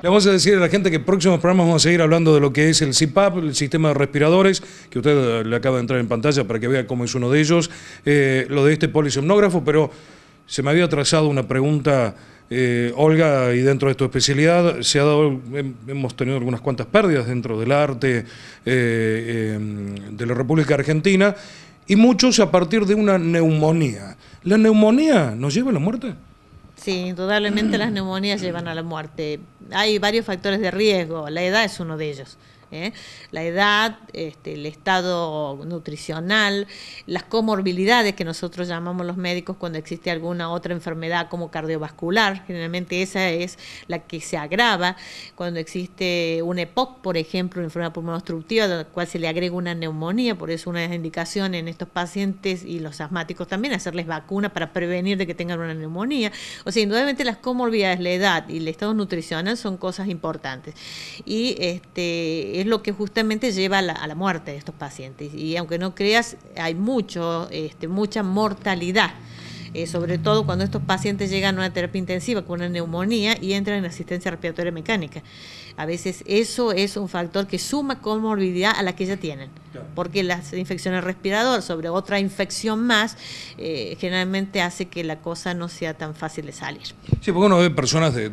Le vamos a decir a la gente que en próximos programas vamos a seguir hablando de lo que es el CPAP, el sistema de respiradores, que usted eh, le acaba de entrar en pantalla para que vea cómo es uno de ellos, eh, lo de este polisomnógrafo, pero se me había trazado una pregunta, eh, Olga, y dentro de tu especialidad, se ha dado, hemos tenido algunas cuantas pérdidas dentro del arte em, de la República Argentina, y muchos a partir de una neumonía. ¿La neumonía nos lleva a la muerte? Sí, indudablemente las neumonías llevan a la muerte hay varios factores de riesgo, la edad es uno de ellos. ¿eh? la edad, este, el estado nutricional, las comorbilidades que nosotros llamamos los médicos cuando existe alguna otra enfermedad como cardiovascular, generalmente esa es la que se agrava cuando existe un EPOC, por ejemplo, una enfermedad pulmonar obstructiva, a la cual se le agrega una neumonía, por eso una de las indicaciones en estos pacientes y los asmáticos también, hacerles vacuna para prevenir de que tengan una neumonía. O sea, indudablemente las comorbilidades, la edad y el estado nutricional son cosas importantes. Y este es lo que justamente lleva a la, muerte de estos pacientes. Y aunque no creas, hay mucho, este, mucha mortalidad. Eh, sobre todo cuando estos pacientes llegan a una terapia intensiva con una neumonía y entran en asistencia respiratoria mecánica. A veces eso es un factor que suma comorbilidad a la que ya tienen. Porque las infecciones respiradoras sobre otra infección más eh, generalmente hace que la cosa no sea tan fácil de salir. Sí, porque uno ve personas de,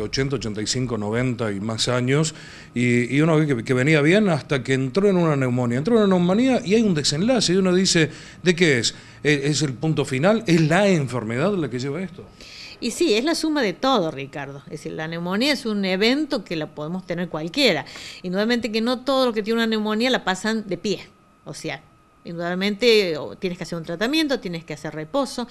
80, 85, 90 y más años y, uno ve que, venía bien hasta que entró en una neumonía. Entró en una neumonía y hay un desenlace y uno dice, ¿de qué ¿Es, ¿E, es el punto final? ¿Es la enfermedad la que lleva esto? Y sí, es la suma de todo, Ricardo. Es decir, la neumonía es un evento que la podemos tener cualquiera. y nuevamente que no todo lo que tiene una neumonía la pasan de pie. O sea, indudablemente tienes que hacer un tratamiento, tienes que hacer reposo.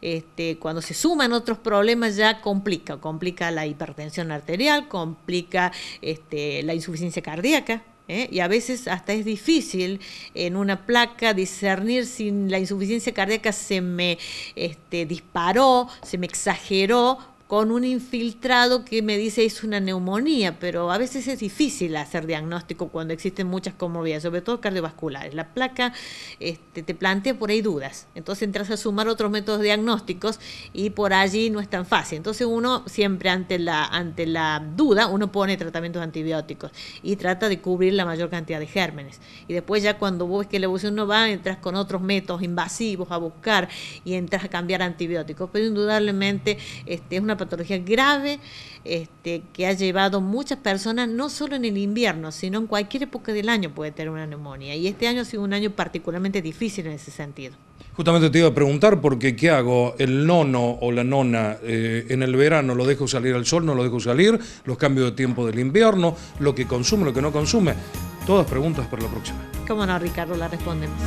Este, cuando se suman otros problemas ya complica, complica la hipertensión arterial, complica este, la insuficiencia cardíaca, ¿eh? y a veces hasta es difícil en una placa discernir si la insuficiencia cardíaca se me este, disparó, se me exageró con un infiltrado que me dice es una neumonía, pero a veces es difícil hacer diagnóstico cuando existen muchas comorbilidades, sobre todo cardiovasculares. La placa este, te plantea por ahí dudas, entonces entras a sumar otros métodos diagnósticos y por allí no es tan fácil. Entonces uno siempre ante la, ante la duda, uno pone tratamientos antibióticos y trata de cubrir la mayor cantidad de gérmenes. Y después ya cuando vos ves que la evolución no va, entras con otros métodos invasivos a buscar y entras a cambiar antibióticos, pero indudablemente este, es una patología grave este, que ha llevado muchas personas, no solo en el invierno, sino en cualquier época del año puede tener una neumonía. Y este año ha sido un año particularmente difícil en ese sentido. Justamente te iba a preguntar porque ¿qué hago? El nono o la nona eh, en el verano lo dejo salir al sol, no lo dejo salir, los cambios de tiempo del invierno, lo que consume, lo que no consume. Todas preguntas para la próxima. ¿Cómo no, Ricardo? La respondemos.